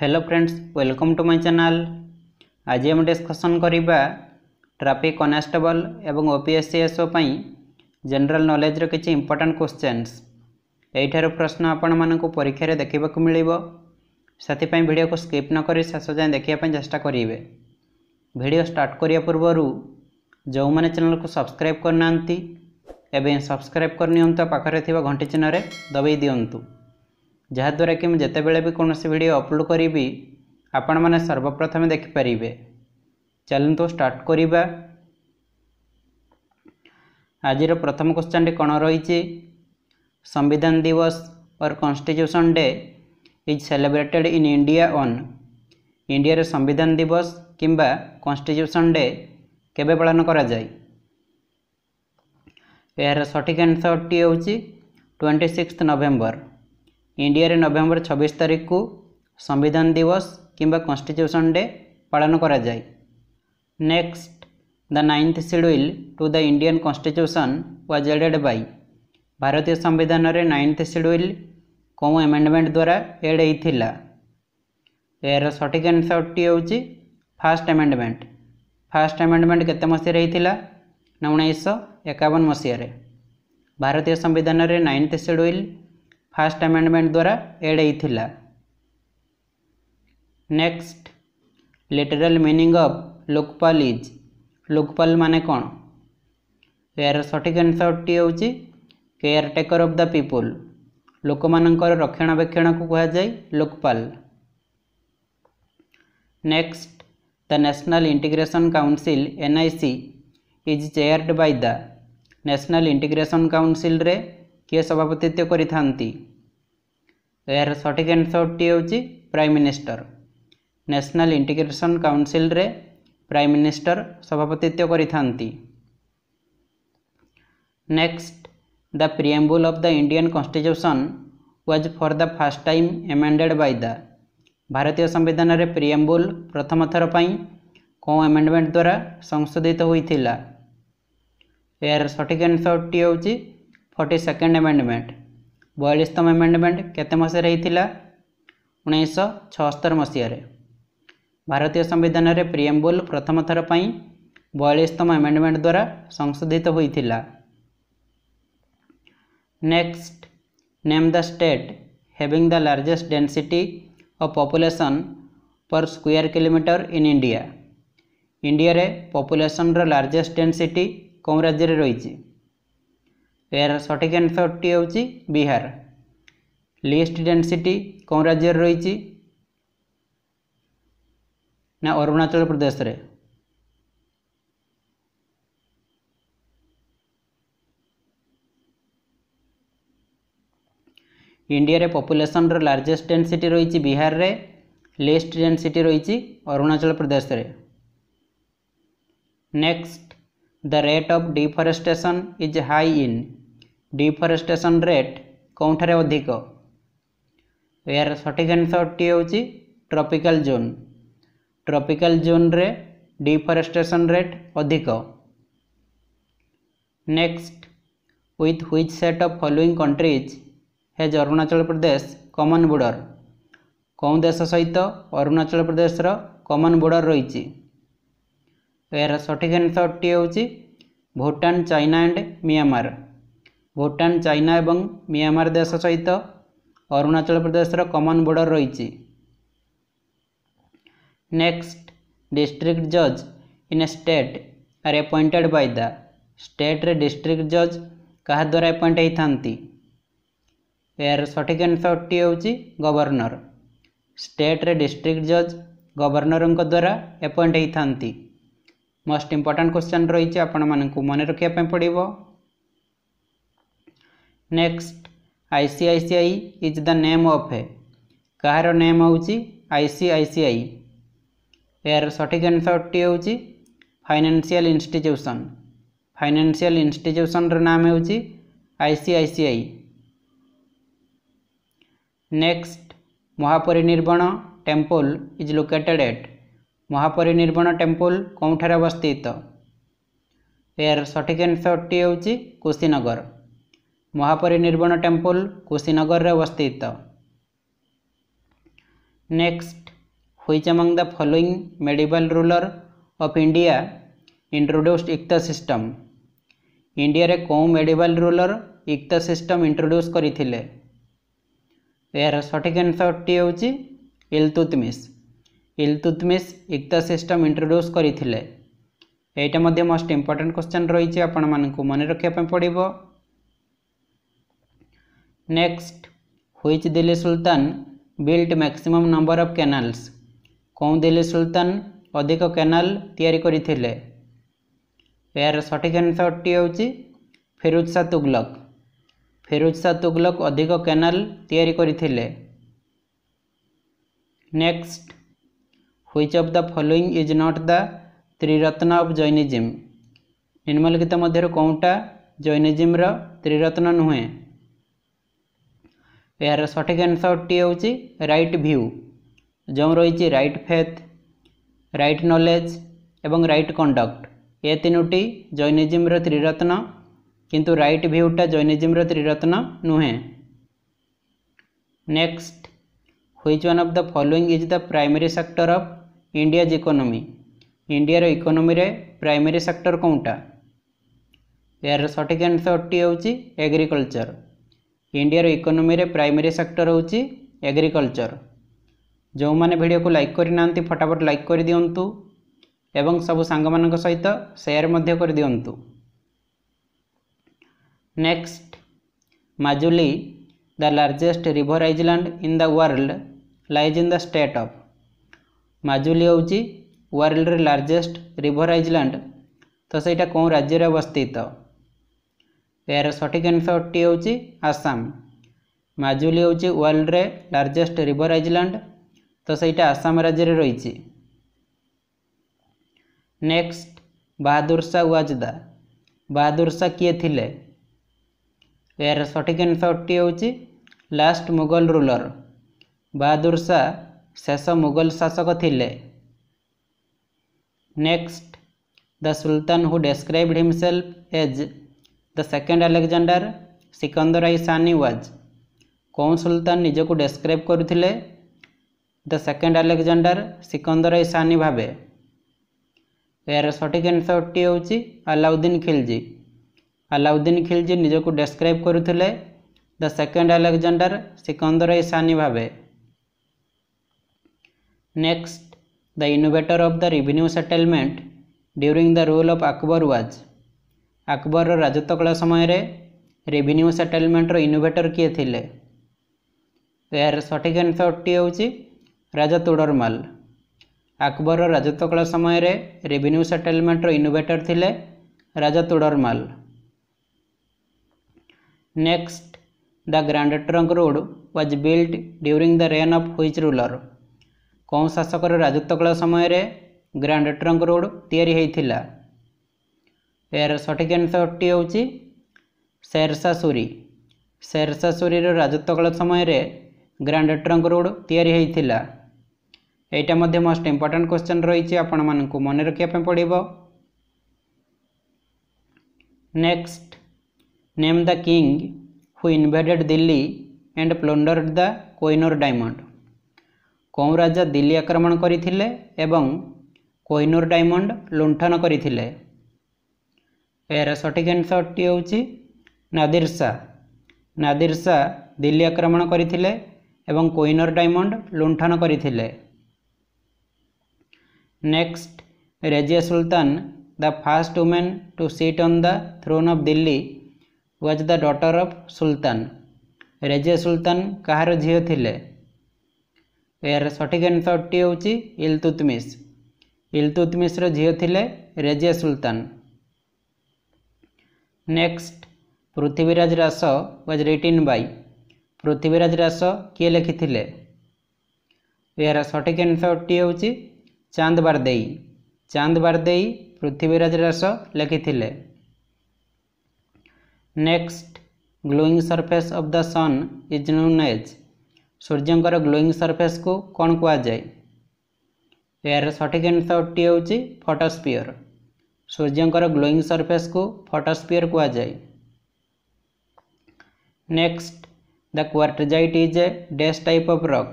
Hello friends welcome to my channel आज हम discussion करवा ट्राफिक कनेस्टेबल एवं ओपीएससी एसओ पाई जनरल नॉलेज रो किसी इंपोर्टेंट क्वेश्चंस यही प्रश्न आपण मानक परीक्षा देखा मिली वीडियो को स्किप न कर शेष जाए देखा चेषा करेंगे वीडियो स्टार्ट करने पूर्व जो मैंने चैनल को सब्सक्राइब करना सब्सक्राइब करनी पाखे थ घंटी चिन्ह दबाई दिंटू ଯାହାଦ୍ୱାରା କି ମୁଁ ଯେତେବେଳେ ବି କୌଣସି ଭିଡ଼ିଓ ଅପଲୋଡ଼ କରିବି ଆପଣମାନେ ସର୍ବପ୍ରଥମେ ଦେଖିପାରିବେ ଚାଲନ୍ତୁ ଷ୍ଟାର୍ଟ କରିବା ଆଜିର ପ୍ରଥମ କ୍ୱେଶ୍ଚନଟି କ'ଣ ରହିଛି ସମ୍ବିଧାନ ଦିବସ or constitution day is celebrated in India on ଇଣ୍ଡିଆରେ ସମ୍ବିଧାନ ଦିବସ କିମ୍ବା କନଷ୍ଟିଚ୍ୟୁସନ୍ ଡେ କେବେ ପାଳନ କରାଯାଏ ଏହାର ସଠିକ୍ ଆନ୍ସର୍ଟି ହେଉଛି ଟ୍ୱେଣ୍ଟି ସିକ୍ସଥ ନଭେମ୍ବର ଇଣ୍ଡିଆରେ ନଭେମ୍ବର ଛବିଶ ତାରିଖକୁ ସମ୍ବିଧାନ ଦିବସ କିମ୍ବା କନଷ୍ଟିଚ୍ୟୁସନ୍ ଡେ ପାଳନ କରାଯାଏ next the ninth schedule to the Indian constitution was added by ଭାରତୀୟ ସମ୍ବିଧାନରେ ନାଇନ୍ଥ ସିଡ୍ୟୁଲ୍ କେଉଁ ଏମେଣ୍ଡମେଣ୍ଟ ଦ୍ୱାରା ଏଡ଼୍ ହୋଇଥିଲା ଏହାର ସଠିକ୍ ଆନ୍ସରଟି ହେଉଛି ଫାଷ୍ଟ ଆମେଣ୍ଡମେଣ୍ଟ ଫାଷ୍ଟ ଆମେଣ୍ଡମେଣ୍ଟ କେତେ ମସିହାରେ ହୋଇଥିଲା ନା ଉଣେଇଶହ ଏକାବନ ମସିହାରେ ଭାରତୀୟ ସମ୍ବିଧାନରେ ନାଇନ୍ଥ ସିଡ୍ୟୁଲ୍ ଫାଷ୍ଟ ଆମେଣ୍ଡମେଣ୍ଟ ଦ୍ୱାରା ଏଡ଼େଇଥିଲା next literal meaning of Lokpal is Lokpal ମାନେ କ'ଣ ଏହାର ସଠିକ୍ ଆନ୍ସରଟି ହେଉଛି caretaker of the people ଲୋକମାନଙ୍କର ରକ୍ଷଣାବେକ୍ଷଣକୁ କୁହାଯାଏ Lokpal next the national integration council NIC is chaired by the national integration କାଉନସିଲରେ କିଏ ସଭାପତିତ୍ୱ କରିଥାନ୍ତି ଏହାର ସଠିକ୍ ଆନ୍ସରଟି ହେଉଛି ପ୍ରାଇମ୍ ମିନିଷ୍ଟର ନ୍ୟାସନାଲ୍ ଇଣ୍ଟିଗ୍ରେସନ୍ କାଉନସିଲ୍ରେ ପ୍ରାଇମ୍ ମିନିଷ୍ଟର ସଭାପତିତ୍ୱ କରିଥାନ୍ତି next the preamble of the Indian constitution was for the first time amended Bai ଦ ଭାରତୀୟ ସମ୍ବିଧାନରେ ପ୍ରିଏମ୍ବୁଲ୍ ପ୍ରଥମ ଥର ପାଇଁ କେଉଁ ଏମେଣ୍ଡମେଣ୍ଟ ଦ୍ୱାରା ସଂଶୋଧିତ ହୋଇଥିଲା ଏହାର ସଠିକ୍ ଆନ୍ସରଟି ହେଉଛି फर्टी सेकेंड एमेंडमेंट बयालीसतम एमेंडमेंट के मसीह रही उतर मसीह भारतीय संविधान रे प्रियम्बुल प्रथम थर पर बयालीसतम एमेंडमेंट द्वारा संशोधित होता next name the state having the largest density of population per square kilometre in India India रे पॉपुलेशन रो लार्जेस्ट डेंसिटी कौ राज्य रही है ଏହାର ସଠିକ୍ ଆନ୍ସର୍ଟି ହେଉଛି ବିହାର লিস্ট ডেনসিটি কেউ রাজ্যের রয়েছে না অরুণাচল প্রদেশে ইন্ডিয়ার পপুলেসনর লার্জেস্ট ডেনসিটি রয়েছে বিহারে লিস্ট ডেনসিটি রয়েছে অরুণাচল প্রদেশে next the rate of deforestation is high in deforestation rate କେଉଁଠାରେ ଅଧିକ ଏହାର ସଠିକ ଆନ୍ସରଟି ହେଉଛି ଟ୍ରପିକାଲ ଜୋନ୍ ଟ୍ରପିକାଲ ଜୋନ୍ରେ ଡିଫରେଷ୍ଟେସନ ରେଟ୍ ଅଧିକ next with which set of following countries has Arunachal Pradesh common border କେଉଁ ଦେଶ ସହିତ ଅରୁଣାଚଳ ପ୍ରଦେଶର କମନ୍ ବୋର୍ଡ଼ର ରହିଛି ଏହାର ସଠିକ ଆନ୍ସରଟି ହେଉଛି Bhutan China and Myanmar Bhutan China এবং মিয়ানমার দেশ সহিত অরুণাচল প্রদেশর কমন বর্ডর রয়েছে নেক্সট ডিস্ট্রিক্ট জজ in state are appointed by the স্টেট্রে ডিস্ট্রিক্ট জজ কাহা দ্বারা এপয়েন্ট হয়ে এর সঠিক আনসরটি হচ্ছে গভর্নর স্টেট্রে ডিস্ট্রিক্ট জজ গভর্নর দ্বারা এপয়েন্ট হয়ে মোস্ট ইম্পর্টাট কোশ্চেন রয়েছে আপনার মনে রাখা পড়ব next I C I C I is the name of a କାହାର ନେମ୍ ହେଉଛି I C I C I ଏହାର ସଠିକ୍ ଆନ୍ସରଟି ହେଉଛି ଫାଇନାନ୍ସିଆଲ ଇନଷ୍ଟିଚ୍ୟୁସନ୍ ଫାଇନାନ୍ସିଆଲ ଇନଷ୍ଟିଚ୍ୟୁସନ୍ର ନାମ ହେଉଛି I C I C I next Mahaparinirvana temple is located at Mahaparinirvana temple କେଉଁଠାରେ ଅବସ୍ଥିତ ଏହାର ସଠିକ୍ ଆନ୍ସରଟି ହେଉଛି କୁଶିନଗର ମହାପରିନିର୍ବାଣ ଟେମ୍ପଲ୍ କୁଶିନଗରରେ ଅବସ୍ଥିତ next which among the following medieval ruler of India introduced iqta system ଇଣ୍ଡିଆରେ କେଉଁ medieval ruler iqta system introduce କରିଥିଲେ ଏହାର ସଠିକ୍ ଆନ୍ସର୍ଟି ହେଉଛି ଇଲତୁତମିସ୍ ଇଲତୁତମିସ୍ ଇକ୍ତ ସିଷ୍ଟମ୍ ଇଣ୍ଟ୍ରୋଡ୍ୟୁସ୍ କରିଥିଲେ ଏଇଟା ମଧ୍ୟ ମୋଷ୍ଟ ଇମ୍ପୋର୍ଟାଣ୍ଟ କ୍ୱେଶ୍ଚନ୍ ରହିଛି ଆପଣମାନଙ୍କୁ ମନେ ରଖିବା ପାଇଁ ପଡ଼ିବ Next, which Delhi Sultan built maximum number of canals? কোন দিল্লি সুলতান অধিক ক্যানাল ତିଆରି କରିଥିଲେ ଏହାର ସଠିକ୍ ଆନ୍ସର୍ଟି ହେଉଛି ଫିରୁଜ ଶାହ ତୁଗଲକ୍ ଫିରୁଜ ଶାହ ତୁଗଲକ୍ ଅଧିକ କ୍ୟାନାଲ ତିଆରି କରିଥିଲେ next which of the following is not the Triratna of Jainism ନିମ୍ନଲିଖିତ ମଧ୍ୟରୁ କେଉଁଟା ଜୈନିଜିମ୍ର ତ୍ରିରତ୍ନ ନୁହେଁ ଏହାର ସଠିକ୍ ଆନ୍ସର୍ଟି ହେଉଛି ରାଇଟ୍ ଭ୍ୟୁ ଯେଉଁ ରହିଛି ରାଇଟ୍ ଫେଥ୍ ରାଇଟ୍ ନଲେଜ୍ ଏବଂ ରାଇଟ୍ କଣ୍ଡକ୍ଟ ଏ ତିନୋଟି ଜୈନିଜିମ୍ର ତ୍ରିରତ୍ନ କିନ୍ତୁ ରାଇଟ୍ ଭ୍ୟୁଟା ଜୈନିଜିମ୍ର ତ୍ରିରତ୍ନ ନୁହେଁ next which one of the following is the primary sector of India's economy ଇଣ୍ଡିଆର ଇକୋନୋମିରେ ପ୍ରାଇମେରୀ ସେକ୍ଟର କେଉଁଟା ଏହାର ସଠିକ୍ ଆନ୍ସର୍ଟି ହେଉଛି ଏଗ୍ରିକଲଚର ଇଣ୍ଡିଆର ଇକୋନୋମିରେ ପ୍ରାଇମେରୀ ସେକ୍ଟର ହେଉଛି ଏଗ୍ରିକଲଚର ଯେଉଁମାନେ ଭିଡ଼ିଓକୁ ଲାଇକ୍ କରିନାହାନ୍ତି ଫଟାଫଟ ଲାଇକ୍ କରିଦିଅନ୍ତୁ ଏବଂ ସବୁ ସାଙ୍ଗମାନଙ୍କ ସହିତ ସେୟାର ମଧ୍ୟ କରିଦିଅନ୍ତୁ next Majuli the largest river island in the world lies in the state of Majuli ହେଉଛି ୱାର୍ଲଡ଼ର ଲାର୍ଜେଷ୍ଟ ରିଭର ଆଇଜଲାଣ୍ଡ ତ ସେଇଟା କେଉଁ ରାଜ୍ୟରେ ଅବସ୍ଥିତ ଏହାର ସଠିକ୍ ଆନ୍ସରଟି ହେଉଛି ଆସାମ ମାଜୁଲି ହେଉଛି ୱାର୍ଲଡ଼ରେ ଲାର୍ଜେଷ୍ଟ ରିଭର ଆଇଲ୍ୟାଣ୍ଡ ତ ସେଇଟା ଆସାମ ରାଜ୍ୟରେ ରହିଛି ନେକ୍ସଟ ବାହାଦୁର ଶା ୱାଜଦା ବାହାଦୁର ଶା କିଏ ଥିଲେ ଏହାର ସଠିକ୍ ଆନ୍ସରଟି ହେଉଛି ଲାଷ୍ଟ ମୋଗଲ ରୁଲର ବାହାଦୁର ଶା ଶେଷ ମୋଗଲ ଶାସକ ଥିଲେ next the sultan who described himself as the second Alexander Sikandar i Sani was कौन सुल्तान निज को डेस्क्राइब करुले the second Alexander Sikandar i Sani भावे यार सठिक आंसरटी हूँ अलाउद्दीन खिलजी अलाउद्दीन खिलजी निजक डेस्क्राइब करुले the second Alexander Sikandar i Sani भावे next the innovator of the revenue settlement during the rule of Akbar was ଆକବରର ରାଜତ୍ୱକଳା ସମୟରେ ରେଭିନ୍ୟୁ ସେଟେଲମେଣ୍ଟର ଇନୋଭେଟର କିଏ ଥିଲେ ଏହାର ସଠିକ୍ ଆନ୍ସରଟି ହେଉଛି ରାଜା ତୋଡ଼ରମାଲ ଆକବରର ରାଜତ୍ୱକଳା ସମୟରେ ରେଭିନ୍ୟୁ ସେଟେଲମେଣ୍ଟର ଇନୋଭେଟର ଥିଲେ Raja Todarmal next the Grand Trunk Road was built during the reign of which ruler କେଉଁ ଶାସକର ରାଜତ୍ୱକଳା ସମୟରେ ଗ୍ରାଣ୍ଡ ଟ୍ରଙ୍କ ରୋଡ୍ ତିଆରି ହୋଇଥିଲା ଏହାର ସଠିକ୍ ଆନ୍ସରଟି ହେଉଛି ସେରସା ସୁରୀ ସେରସା ସୁରୀର ରାଜତ୍ୱକାଳ ସମୟରେ ଗ୍ରାଣ୍ଡ ଟ୍ରଙ୍କ ରୋଡ୍ ତିଆରି ହୋଇଥିଲା ଏଇଟା ମଧ୍ୟ ମୋଷ୍ଟ ଇମ୍ପୋର୍ଟାଣ୍ଟ କ୍ୱେଶ୍ଚନ୍ ରହିଛି ଆପଣମାନଙ୍କୁ ମନେ ରଖିବା ପାଇଁ ପଡ଼ିବ next name the king who invaded Delhi and plundered the Kohinoor diamond କେଉଁ ରାଜା ଦିଲ୍ଲୀ ଆକ୍ରମଣ କରିଥିଲେ ଏବଂ କୋଇନୋର ଡାଇମଣ୍ଡ ଲୁଣ୍ଠନ କରିଥିଲେ ଏହାର ସଠିକ୍ ଆନ୍ସରଟି ହେଉଛି ନାଦିର ଶାହ ନାଦିର ଶାହ ଦିଲ୍ଲୀ ଆକ୍ରମଣ କରିଥିଲେ ଏବଂ କୁଇନର ଡାଇମଣ୍ଡ ଲୁଣ୍ଠନ କରିଥିଲେ next Razia Sultan the first woman to sit on the throne of Delhi was the daughter of sultan Razia Sultan କାହାର ଝିଅ ଥିଲେ ଏହାର ସଠିକ୍ ଆନ୍ସରଟି ହେଉଛି ଇଲତୁତମିସ୍ ଇଲତୁତମିସ୍ର ଝିଅ ଥିଲେ Razia Sultan next Prithviraj Raso was written by Prithviraj Raso କିଏ ଲେଖିଥିଲେ ଏହାର ସଠିକ୍ ଆନ୍ସରଟି ହେଉଛି ଚାନ୍ଦ ବାରଦେଇ ଚାନ୍ଦ ବାରଦେଇ ପୃଥିବୀରାଜ ରାସ ଲେଖିଥିଲେ next glowing surface of the sun is known as ସୂର୍ଯ୍ୟଙ୍କର ଗ୍ଲୋଇଂ ସର୍ଫେସ୍କୁ କ'ଣ କୁହାଯାଏ ଏହାର ସଠିକ୍ ଆନ୍ସରଟି ହେଉଛି ଫଟୋସ୍ପିୟର सूर्यकर ग्लोईंग सरफेस को फटोस्पीयर कहा जाए next the quartzite is a डेस् टाइप अफ रक्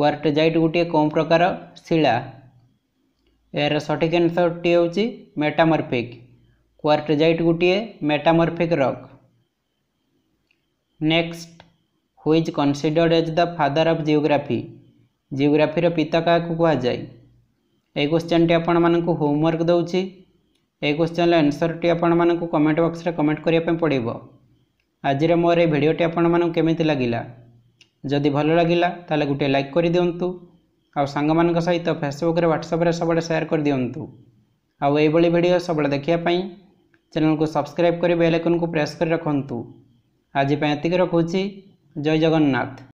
क्वार्टजाइट गोटे कौ प्रकार शिला यार सठिक एनसर टी हूँ मेटामरफिक क्वार्टजाइट गोटे metamorphic rock next who is considered as the father of geography geography पिता क्या कहुए ये क्वेश्चन टी आपण मानक होमवर्क दूसरी ଏହି କ୍ୱେଶ୍ଚିନ୍ର ଆନ୍ସର୍ଟି ଆପଣମାନଙ୍କୁ କମେଣ୍ଟ ବକ୍ସରେ କମେଣ୍ଟ କରିବା ପାଇଁ ପଡ଼ିବ ଆଜିର ମୋର ଏହି ଭିଡ଼ିଓଟି ଆପଣମାନଙ୍କୁ କେମିତି ଲାଗିଲା ଯଦି ଭଲ ଲାଗିଲା ତାହେଲେ ଗୋଟିଏ ଲାଇକ୍ କରିଦିଅନ୍ତୁ ଆଉ ସାଙ୍ଗମାନଙ୍କ ସହିତ ଫେସବୁକ୍ରେ ହ୍ୱାଟ୍ସଆପ୍ରେ ସବୁବେଳେ ସେୟାର କରିଦିଅନ୍ତୁ ଆଉ ଏଇଭଳି ଭିଡ଼ିଓ ସବୁବେଳେ ଦେଖିବା ପାଇଁ ଚ୍ୟାନେଲକୁ ସବସ୍କ୍ରାଇବ୍ କରି ବେଲ୍ ଆଇକନ୍କୁ ପ୍ରେସ୍ କରି ରଖନ୍ତୁ ଆଜି ପାଇଁ ଏତିକି ରଖୁଛି ଜୟ ଜଗନ୍ନାଥ